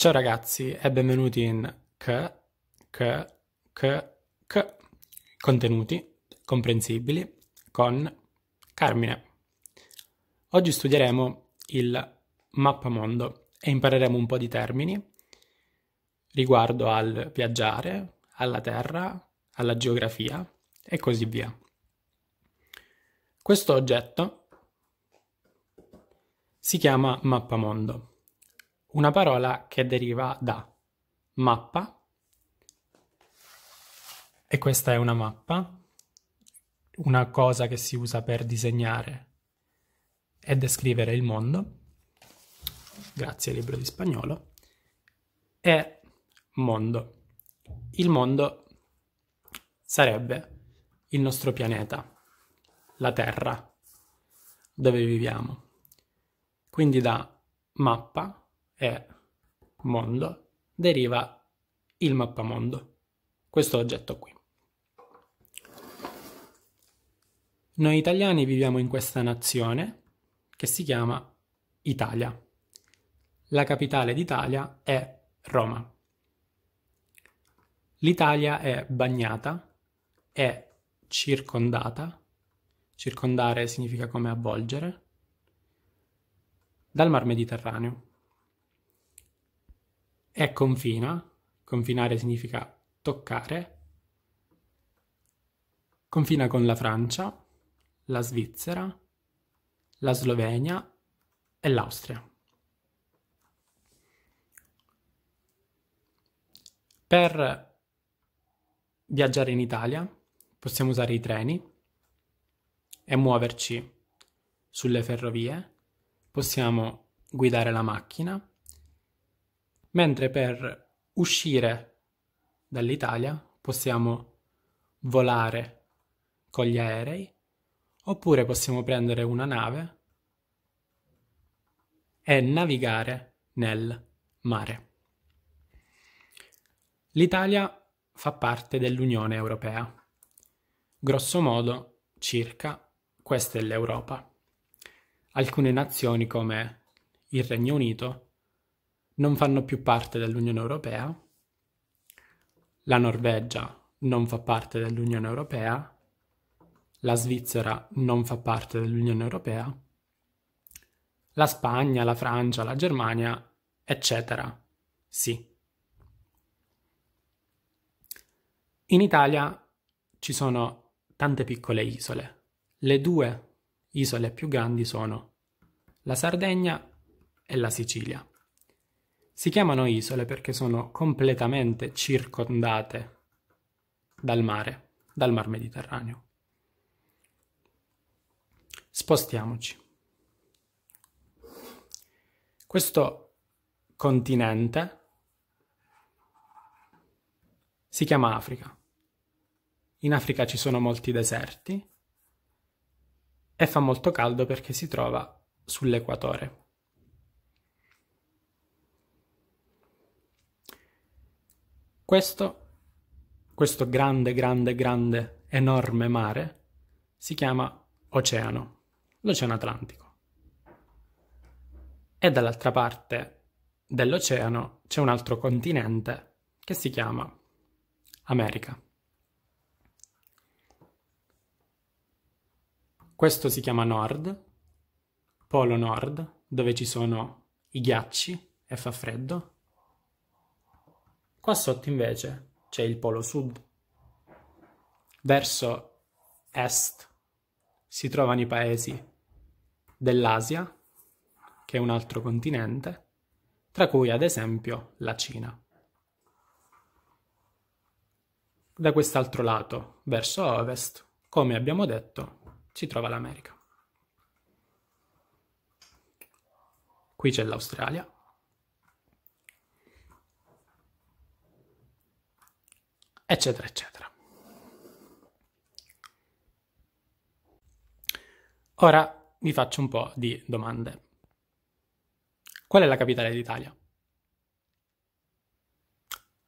Ciao ragazzi e benvenuti in K, K, K, K, contenuti comprensibili con Carmine. Oggi studieremo il mappamondo e impareremo un po' di termini riguardo al viaggiare, alla terra, alla geografia e così via. Questo oggetto si chiama mappamondo una parola che deriva da mappa, e questa è una mappa, una cosa che si usa per disegnare e descrivere il mondo, grazie al libro di spagnolo, e mondo. Il mondo sarebbe il nostro pianeta, la Terra, dove viviamo. Quindi da mappa e mondo deriva il mappamondo, questo oggetto qui. Noi italiani viviamo in questa nazione che si chiama Italia. La capitale d'Italia è Roma. L'Italia è bagnata, è circondata, circondare significa come avvolgere, dal Mar Mediterraneo è confina, confinare significa toccare, confina con la Francia, la Svizzera, la Slovenia e l'Austria. Per viaggiare in Italia possiamo usare i treni e muoverci sulle ferrovie, possiamo guidare la macchina, mentre per uscire dall'Italia possiamo volare con gli aerei oppure possiamo prendere una nave e navigare nel mare. L'Italia fa parte dell'Unione Europea. Grosso modo, circa, questa è l'Europa. Alcune nazioni come il Regno Unito non fanno più parte dell'Unione Europea, la Norvegia non fa parte dell'Unione Europea, la Svizzera non fa parte dell'Unione Europea, la Spagna, la Francia, la Germania, eccetera. Sì. In Italia ci sono tante piccole isole. Le due isole più grandi sono la Sardegna e la Sicilia. Si chiamano isole perché sono completamente circondate dal mare, dal mar Mediterraneo. Spostiamoci. Questo continente si chiama Africa. In Africa ci sono molti deserti e fa molto caldo perché si trova sull'equatore. Questo, questo grande, grande, grande, enorme mare si chiama oceano, l'oceano Atlantico. E dall'altra parte dell'oceano c'è un altro continente che si chiama America. Questo si chiama Nord, Polo Nord, dove ci sono i ghiacci e fa freddo, Qua sotto invece c'è il polo sud. Verso est si trovano i paesi dell'Asia, che è un altro continente, tra cui ad esempio la Cina. Da quest'altro lato, verso ovest, come abbiamo detto, si trova l'America. Qui c'è l'Australia. eccetera, eccetera. Ora vi faccio un po' di domande. Qual è la capitale d'Italia?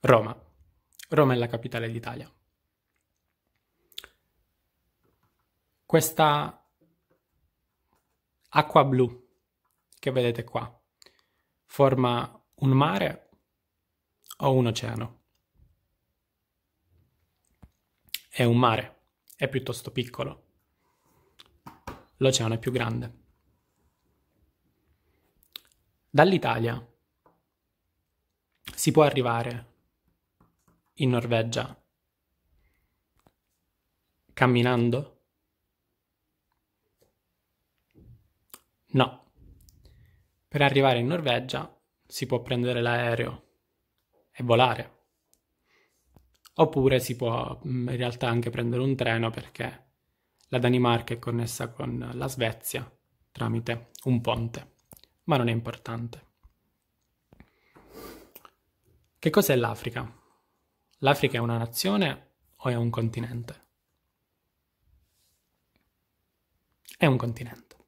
Roma. Roma è la capitale d'Italia. Questa acqua blu che vedete qua forma un mare o un oceano? è un mare, è piuttosto piccolo. L'oceano è più grande. Dall'Italia si può arrivare in Norvegia camminando? No. Per arrivare in Norvegia si può prendere l'aereo e volare. Oppure si può mm, in realtà anche prendere un treno perché la Danimarca è connessa con la Svezia tramite un ponte, ma non è importante. Che cos'è l'Africa? L'Africa è una nazione o è un continente? È un continente.